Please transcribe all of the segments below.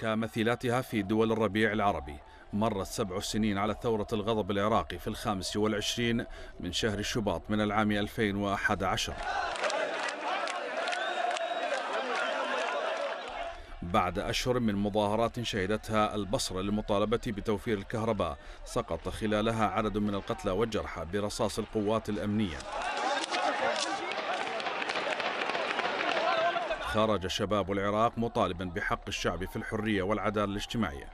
كمثيلاتها في دول الربيع العربي مرت سبع سنين على ثورة الغضب العراقي في الخامس والعشرين من شهر شباط من العام 2011 بعد أشهر من مظاهرات شهدتها البصرة للمطالبة بتوفير الكهرباء سقط خلالها عدد من القتلى والجرحى برصاص القوات الأمنية خرج شباب العراق مطالبا بحق الشعب في الحرية والعدالة الاجتماعية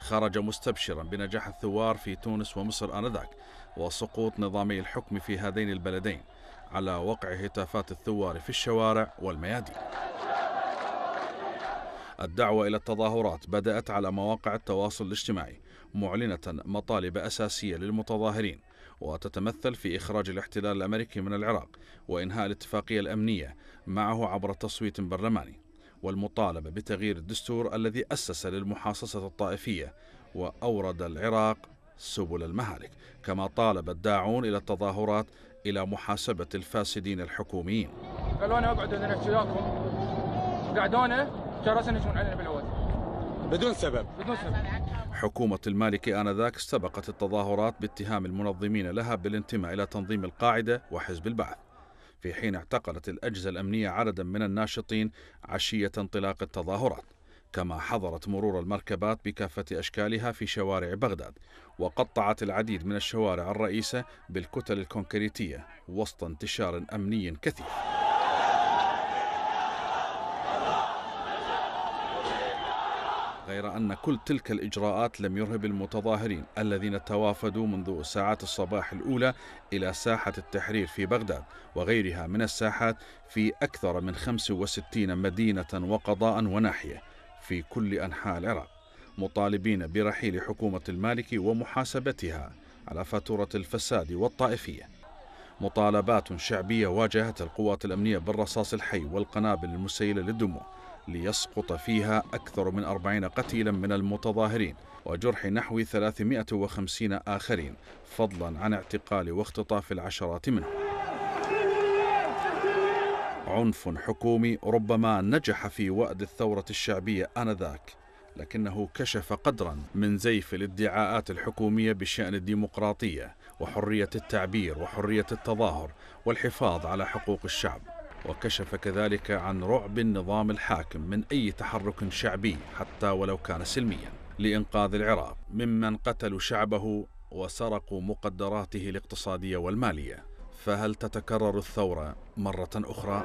خرج مستبشرا بنجاح الثوار في تونس ومصر آنذاك وسقوط نظامي الحكم في هذين البلدين على وقع هتافات الثوار في الشوارع والميادين الدعوة إلى التظاهرات بدأت على مواقع التواصل الاجتماعي معلنة مطالب أساسية للمتظاهرين وتتمثل في إخراج الاحتلال الأمريكي من العراق وإنهاء الاتفاقية الأمنية معه عبر تصويت برلماني والمطالبة بتغيير الدستور الذي أسس للمحاصصة الطائفية وأورد العراق سبل المهالك كما طالب الداعون إلى التظاهرات إلى محاسبة الفاسدين الحكوميين قالوا أنا أقعد أنا قعدونا جرس يجون علينا بالعود بدون سبب بدون سبب حكومة المالك آنذاك سبقت التظاهرات باتهام المنظمين لها بالانتماء إلى تنظيم القاعدة وحزب البعث في حين اعتقلت الأجهزة الأمنية عددا من الناشطين عشية انطلاق التظاهرات كما حظرت مرور المركبات بكافة أشكالها في شوارع بغداد وقطعت العديد من الشوارع الرئيسة بالكتل الكونكريتية وسط انتشار أمني كثيف غير أن كل تلك الإجراءات لم يرهب المتظاهرين الذين توافدوا منذ ساعات الصباح الأولى إلى ساحة التحرير في بغداد وغيرها من الساحات في أكثر من 65 مدينة وقضاء وناحية في كل أنحاء العراق مطالبين برحيل حكومة المالكي ومحاسبتها على فاتورة الفساد والطائفية مطالبات شعبية واجهت القوات الأمنية بالرصاص الحي والقنابل المسيلة للدموع ليسقط فيها أكثر من 40 قتيلا من المتظاهرين وجرح نحو 350 آخرين فضلا عن اعتقال واختطاف العشرات منهم عنف حكومي ربما نجح في وأد الثورة الشعبية آنذاك لكنه كشف قدرا من زيف الادعاءات الحكومية بشأن الديمقراطية وحرية التعبير وحرية التظاهر والحفاظ على حقوق الشعب وكشف كذلك عن رعب النظام الحاكم من أي تحرك شعبي حتى ولو كان سلميا لإنقاذ العراق ممن قتلوا شعبه وسرقوا مقدراته الاقتصادية والمالية فهل تتكرر الثورة مرة أخرى؟